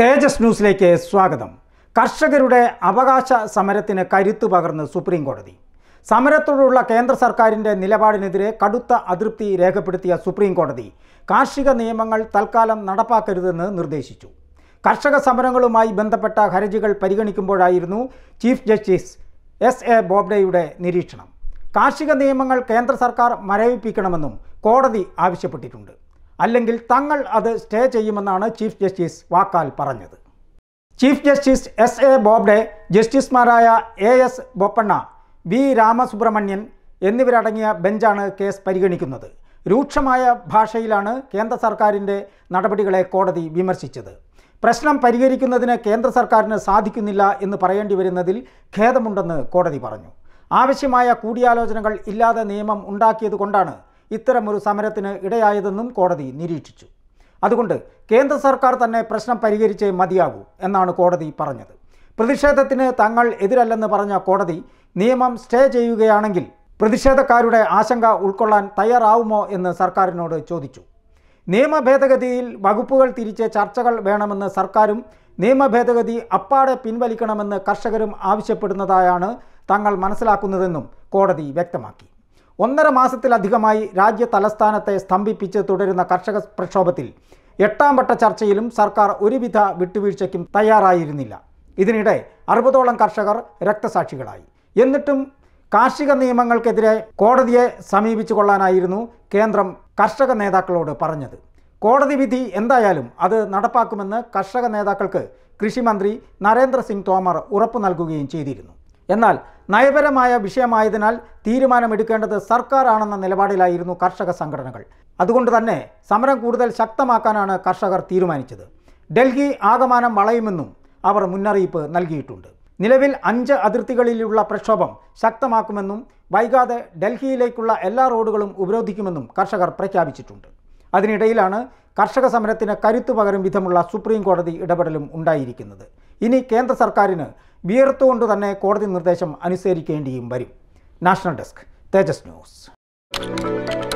തേജസ് ന്യൂസിലേക്ക് സ്വാഗതം കർഷകരുടെ അവകാശ സമരത്തിന് കരുത്തു പകർന്ന് സുപ്രീം കോടതി സമരത്തോടുള്ള കേന്ദ്ര സർക്കാരിൻ്റെ നിലപാടിനെതിരെ കടുത്ത അതൃപ്തി രേഖപ്പെടുത്തിയ സുപ്രീം കോടതി കാർഷിക നിയമങ്ങൾ തൽക്കാലം നടപ്പാക്കരുതെന്ന് നിർദ്ദേശിച്ചു കർഷക സമരങ്ങളുമായി ബന്ധപ്പെട്ട ഹർജികൾ പരിഗണിക്കുമ്പോഴായിരുന്നു ചീഫ് ജസ്റ്റിസ് എസ് എ ബോബ്ഡെയുടെ നിരീക്ഷണം കാർഷിക നിയമങ്ങൾ കേന്ദ്ര സർക്കാർ മരവിപ്പിക്കണമെന്നും കോടതി ആവശ്യപ്പെട്ടിട്ടുണ്ട് അല്ലെങ്കിൽ തങ്ങൾ അത് സ്റ്റേ ചെയ്യുമെന്നാണ് ചീഫ് ജസ്റ്റിസ് വാക്കാൽ പറഞ്ഞത് chief justice S A Bobde ജസ്റ്റിസുമാരായ A S Bopanna V Ramasubramanian എന്നിവരടങ്ങിയ ബെഞ്ചാണ് കേസ് പരിഗണിക്കുന്നത് രൂക്ഷമായ ഭാഷയിലാണ് കേന്ദ്ര സർക്കാരിൻ്റെ നടപടികളെ കോടതി വിമർശിച്ചത് പ്രശ്നം പരിഹരിക്കുന്നതിന് കേന്ദ്ര സർക്കാരിന് സാധിക്കുന്നില്ല എന്ന് പറയേണ്ടി വരുന്നതിൽ ഖേദമുണ്ടെന്ന് കോടതി പറഞ്ഞു ആവശ്യമായ കൂടിയാലോചനകൾ ഇല്ലാതെ നിയമം കൊണ്ടാണ് ഇത്തരമൊരു സമരത്തിന് ഇടയായതെന്നും കോടതി നിരീക്ഷിച്ചു അതുകൊണ്ട് കേന്ദ്ര സർക്കാർ തന്നെ പ്രശ്നം പരിഹരിച്ചേ മതിയാകൂ എന്നാണ് കോടതി പറഞ്ഞത് പ്രതിഷേധത്തിന് തങ്ങൾ എതിരല്ലെന്ന് പറഞ്ഞ കോടതി നിയമം സ്റ്റേ ചെയ്യുകയാണെങ്കിൽ പ്രതിഷേധക്കാരുടെ ആശങ്ക ഉൾക്കൊള്ളാൻ തയ്യാറാവുമോ എന്ന് സർക്കാരിനോട് ചോദിച്ചു നിയമ ഭേദഗതിയിൽ വകുപ്പുകൾ തിരിച്ച് ചർച്ചകൾ വേണമെന്ന് സർക്കാരും നിയമ ഭേദഗതി അപ്പാടെ പിൻവലിക്കണമെന്ന് കർഷകരും ആവശ്യപ്പെടുന്നതായാണ് തങ്ങൾ മനസ്സിലാക്കുന്നതെന്നും കോടതി വ്യക്തമാക്കി ഒന്നര മാസത്തിലധികമായി രാജ്യ തലസ്ഥാനത്തെ സ്തംഭിപ്പിച്ച് തുടരുന്ന കർഷക പ്രക്ഷോഭത്തിൽ എട്ടാം വട്ട ചർച്ചയിലും സർക്കാർ ഒരുവിധ വിട്ടുവീഴ്ചയ്ക്കും തയ്യാറായിരുന്നില്ല ഇതിനിടെ അറുപതോളം കർഷകർ രക്തസാക്ഷികളായി എന്നിട്ടും കാർഷിക നിയമങ്ങൾക്കെതിരെ കോടതിയെ സമീപിച്ചു കൊള്ളാനായിരുന്നു കേന്ദ്രം കർഷക നേതാക്കളോട് പറഞ്ഞത് കോടതി വിധി എന്തായാലും അത് നടപ്പാക്കുമെന്ന് കർഷക നേതാക്കൾക്ക് കൃഷിമന്ത്രി നരേന്ദ്ര സിംഗ് തോമർ ഉറപ്പു നൽകുകയും ചെയ്തിരുന്നു എന്നാൽ നയപരമായ വിഷയമായതിനാൽ തീരുമാനമെടുക്കേണ്ടത് സർക്കാരാണെന്ന നിലപാടിലായിരുന്നു കർഷക സംഘടനകൾ അതുകൊണ്ട് തന്നെ സമരം കൂടുതൽ ശക്തമാക്കാനാണ് കർഷകർ തീരുമാനിച്ചത് ഡൽഹി ആകമാനം വളയുമെന്നും അവർ മുന്നറിയിപ്പ് നൽകിയിട്ടുണ്ട് നിലവിൽ അഞ്ച് അതിർത്തികളിലുള്ള പ്രക്ഷോഭം ശക്തമാക്കുമെന്നും വൈകാതെ ഡൽഹിയിലേക്കുള്ള എല്ലാ റോഡുകളും ഉപരോധിക്കുമെന്നും കർഷകർ പ്രഖ്യാപിച്ചിട്ടുണ്ട് അതിനിടയിലാണ് കർഷക സമരത്തിന് കരുത്തു പകരും വിധമുള്ള സുപ്രീം കോടതി ഇടപെടലും ഉണ്ടായിരിക്കുന്നത് ഇനി കേന്ദ്ര സർക്കാരിന് വിയർത്തുകൊണ്ട് തന്നെ കോടതി നിർദ്ദേശം അനുസരിക്കേണ്ടിയും വരും നാഷണൽ ഡെസ്ക് തേജസ് ന്യൂസ്